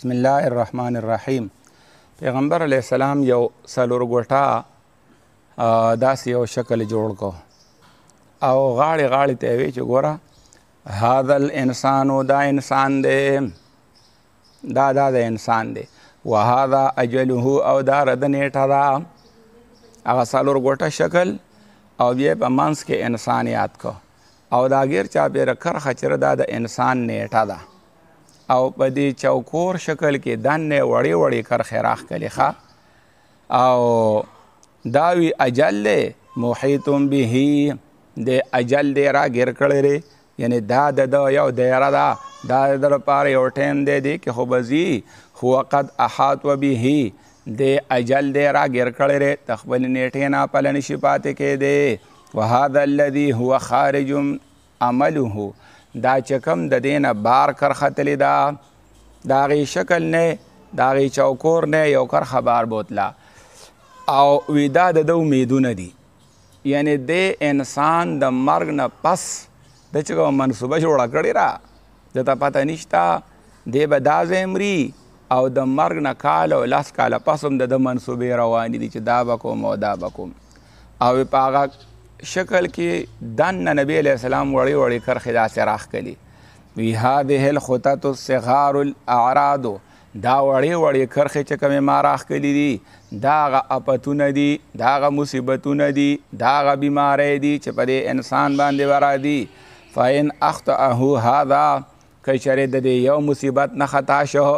بسم الله الرحمن الرحیم پیغمبر علی السلام یو سلورګوټا داس یو شکل جوړ کو او غاړې غاړې ته وی چې ګوره هاذل انسان دا انسان دی دا دا د انسان دی وهذا اجله او دا رد نیټه دا هغه سلورګوټا شکل او بیا په منځ کې انسان یاد کو او دا غیر چا به رکر خچره دا د انسان نیټه ده او په دې چوکور شکل کې دنه وړې وړې کرخې راخکلې ښه او داوی اجل له محیطم به د اجل دې را ګر کړې ری یعنی دا د یو دیره دا دا د لپاره یو ټیم دی دی کې خو بزي هو قد احاط به د اجل دې را ګر کړې ری تخبل نیټه نه پلن شي پاتې کې دی وهذا الذي هو خارج عمله دا چې کوم د دینه بار کرخه تلی دا د هغې شکل نه د هغې چوکور نه یو کرخه بار بوتله او وی دا د ده امیدونه دي یعنی د انسان د مرګ نه پس د چې کومه منصوبه جوړه کړې را د ته پته نشته دی به دا زمري او د مرګ نه کال او لس کاله پس هم د ده منصوبې روانې دي چې دا به کوم او دا به کوم او په هغه شکل کې دنه نبی علیہ السلام وړي وړي کرخه داسې راخ کړي وی هذه الخطط الصغار الاعراض دا وړي وړي کرخه چې کومه ما راخ کړي دي دا غ اپتونه دي دا غ مصیبتونه دي دا غ بیمارې دي چې په انسان باندې ورا دي فاین اخطئه هذا کچره د یو مصیبت نه خطا شو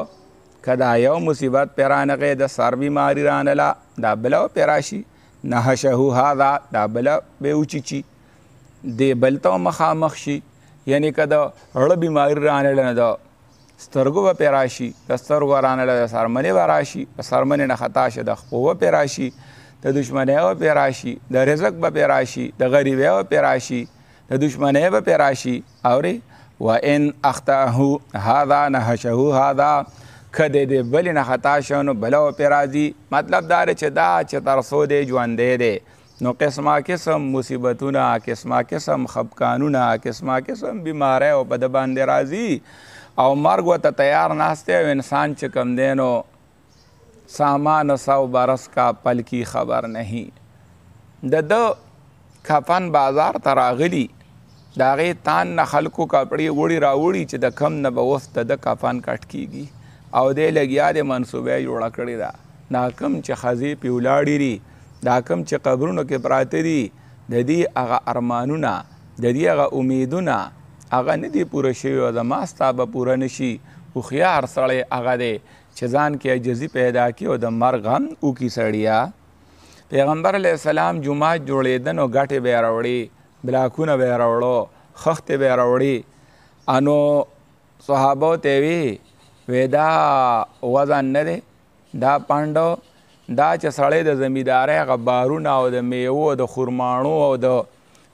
کدا یو مصیبت پیرانغه د سر بیماری رانلا دا بلو پیراشي نهشه هذا دا بل به اوچی دی بلته مخامخ شي یعنی کدا اړه بیماری رانل نه دا سترګو به پیراشي د سترګو رانل د سرمنې به راشي په سرمنې نه خطا شه د خپو به پیراشي د دشمنۍ به پیراشي د رزق به پیراشي د غریبۍ به پیراشي د دشمنۍ به پیراشي اوري وان اخته هذا نهشه هذا که د دې بلې نه خطا شو نو بله پې راځي مطلب دا دی چې دا چې تر څو دی ژوندی دی نو قسمه قسم مصیبتونه قسمه قسم خپکانونه قسمه قسم بیماری او په ده باندې راځي او مرګ ورته تیار ناست او انسان چې کم دی نو سامان سو برس کا پل کی خبر نه د ده کفن بازار ته راغلی د هغې تان نه خلکو کپړې وړي راوړي چې د کم نه به اوس د ده کفن کټ کیږي او دې لګیا د منصوبې جوړه کړې ده دا کم چې خزې پې ولاړې دي دا کم چې قبرونو کې پراته دي د دې هغه ارمانونه د دې هغه امیدونه هغه نه دي پوره شوي او زما ستا به پوره نه شي هوښیار سړی هغه دی چې ځان کې عجزي پیدا کړي او د مرګ غم وکړي سړیا پیغمبر علیه السلام جومات جوړېدنو ګټې به یې راوړي بلاکونه به یې راوړو خښتې به یې راوړي انو صحابو ته وی ودا وزن نه دی دا پاندو دا چې سړی د زمیندارۍ هغه بارونه او د میوو د خورمانو او د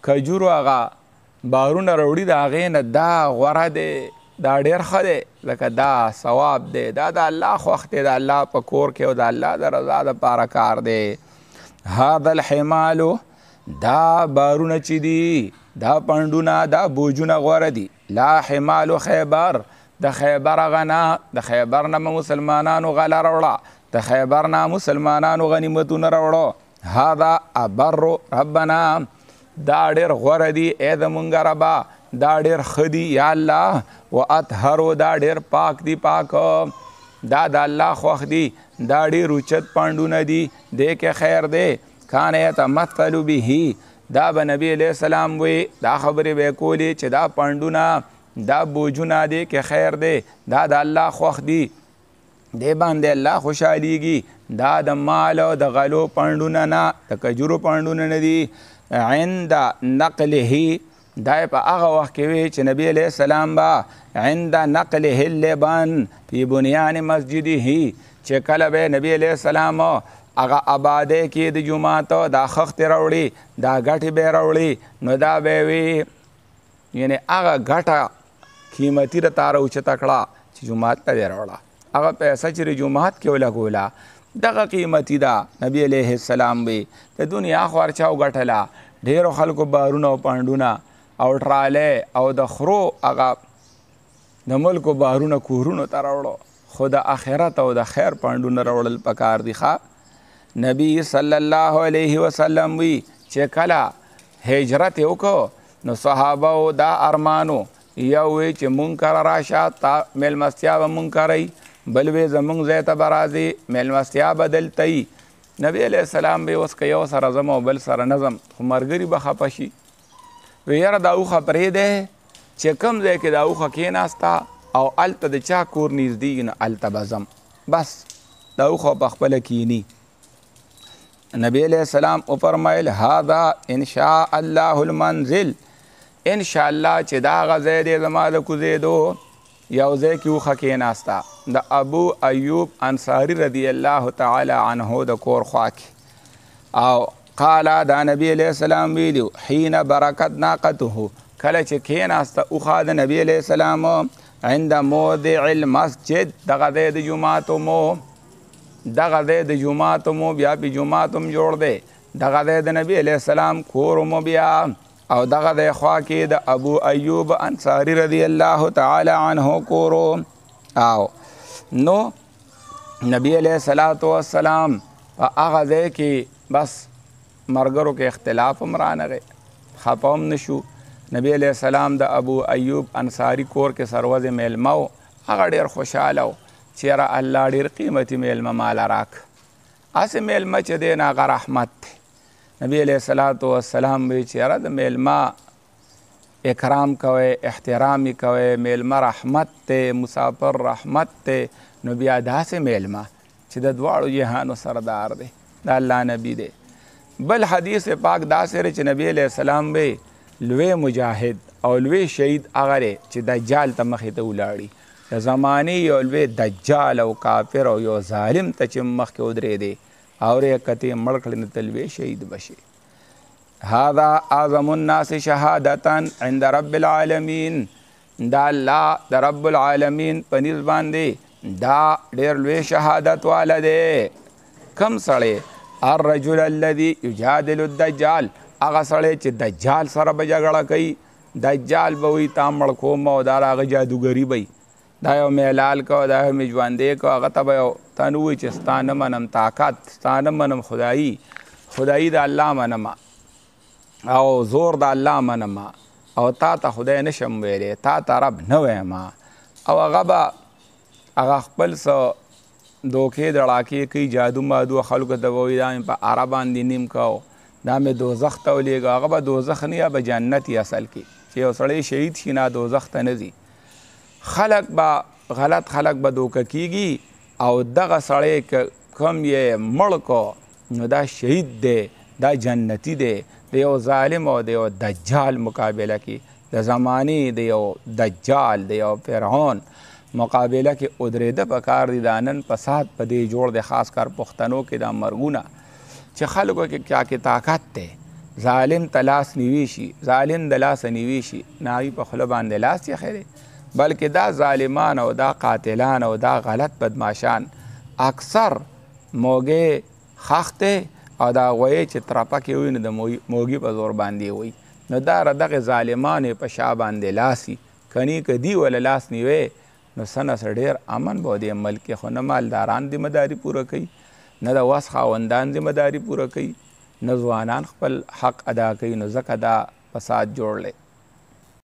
کجورو هغه بارونه راوړي د هغې نه دا غوره دی دا ډېر ښه دی لکه دا ثواب دی دا د الله خوښ دی د الله په کور کې او د الله د رضا دپاره کار دی هذا الحمالو دا بارونه چې دي دا پنډونه دا بوجونه غوره دي لا حمالو خیبر د خیبر غنا د خیبر نه مسلمانانو غلا راوړه د خیبر نه مسلمانانو غنیمتونه راوړو هذا ابر ربنا دا ډیر غوره دی اے د مونږ ربا دا ډیر خدي یا الله و اطهرو دا ډیر پاک دی پاک دا د الله خوښ دی دا ډیر اوچت پاندونه دی دې کې خیر دی کان یتمثل به دا به نبی علیہ السلام وی دا خبرې به کولې چې دا پاندونه دا بوجونه دی کې خیر دی دا د الله خوښ دی دی باندې الله خوشحالیږي دا د مال او د غلو پندونه نه د کجورو پندونه نه دي عند نقله دا په هغه وخت کې وی چې نبی علیہ السلام با عند نقله لبن په بنیان مسجده چې کله به نبی علیہ السلام هغه آباده کې د جمعه دا خخت راوړي دا غټي به راوړي نو دا به وی یعنی هغه غټه قیمتي را تاره او چتا کړه چې جمعات ته راوړه هغه پیسې چې جمعات کې ولا کولا دغه قیمتي دا نبی عليه السلام وي د دنیا خورچا او غټلا ډیرو خلکو بارونه او پاندونه او ټراله او د خرو هغه د ملک بارونه کورونو ته راوړو خو د آخرت او د خیر پاندونه راوړل پکار دی ښا نبی صلی الله علیه وسلم وی چې کله هجرت وکړو نو صحابه او دا ارمانو یا وې چې مونږ کار راشه تا ملمستیا به مونږ کوي بل وې زمونږ ځای ته به راځي ملمستیا به دلته وي نبی علیه السلام به اوس که یو سره ځم او بل سره نه ځم خو ملګري به خفه شي وی یاره دا اوښه پرېږدی چې کوم ځای کې دا اوښه کېناسته او هلته د چا کور نږدې وي نو هلته به ځم بس دا اوښه په خپله کینی نبی علیہ السلام وفرمایل هذا ان شاء الله المنزل ان شاء الله چې دا غزه دې زما د کوزیدو یو ځای کې وخه کېناستا د ابو ایوب انصاری رضی الله تعالی عنه د کور خواک او قال دا نبی علیہ السلام ویلو حين برکت ناقته کله چې کېناسته اوخه د نبی علیہ السلام عند مودع المسجد دغه د جمعه مو دغه د جمعه مو بیا په جمعه جوړ دی دغه د نبی علیہ السلام کور مو بیا او دغه د خوا کې د ابو ایوب انصاری رضی الله تعالی عنه کورو او نو نبی علیہ الصلات والسلام په هغه ځای کې بس مرګرو کې اختلاف هم رانغې خپه هم نشو نبی علیہ السلام د ابو ایوب انصاری کور کې سروز میلمو هغه ډیر خوشاله چې را الله ډیر قیمتي میلمه مال راک اسې میلمه چې دی نه هغه رحمت دی نبی علیہ الصلات والسلام وی چې را د میلمه اکرام کوي احترامي کوي میلمه رحمت ته مسافر رحمت ته نو بیا داسې میلمه چې د دواړو جهانو سردار دی د الله نبی دی بل حدیث پاک داسې چې نبی علیہ السلام وی لوی مجاهد او لوی شهید هغه چې دجال ته مخې ته ولاړی زمانه یو لوی دجال او کافر او یو ظالم ته چې مخکې ودرې دی او کتی مړ کړي نو تل به شهید بشي هذا اعظم الناس شهادتا عند رب العالمین دا الله د رب العالمین پنځ باندې دا ډېر لوی شهادت والده کم سړی الرجل الذي يجادل الدجال هغه سړی چې دجال سره به جګړه کوي دجال به وي تا مړ کوم او دا هغه جادوګري به دا یو میلال کو دا یو میجواندې کو هغه ته به یو تا نه وایي چې ستا نه منم طاقت ستا نه منم خدایي خدایي د الله منمه او زور د الله منمه او تا ته خدای نشم ویلی تا ته رب نه وایم او هغه به هغه خپل څه دوکې دړاکې کوي جادو مادو خلکو ته به وایي دا مې په اره باندې نیم کو دا مې دوزخ ته ولېږه هغه به دوزخ نه یا به جنت اصل کې چې یو سړی شهید شي نه دوزخ ته نه ځي خلق با غلط خلق به دوکه کیږي او دغه سړی کم یې مړ کو نو دا شهید دی دا جنتی دی د یو ظالم او د یو دجال مقابله کې د زمانې د یو دجال د یو فرعون مقابله کې ادرېده په کار دي دا نن فساد په دې جوړ د خاص کار پښتنو کې دا مرګونه چې خلکو کې کیا کې طاقت دی ظالم تلاس نیوي شي ظالم د لاس نیوي شي ناوي په خوله باندې لاس یې خیره بلکې دا ظالمان او دا قاتلان او دا غلط بدماشان اکثر موګې خښتې او دا غوی چې ترپکې وي نو د موګي په زور باندې وي نو دا دغه ظالمان په شا باندې لاسي کنی کدی ول لاس نیوي نو سنه ډیر امن به د ملک خو نه مالداران ذمہداري پوره کوي نه د واس خاوندان ذمہداري پوره کوي نه ځوانان خپل حق ادا کوي نو زکه دا فساد جوړ لې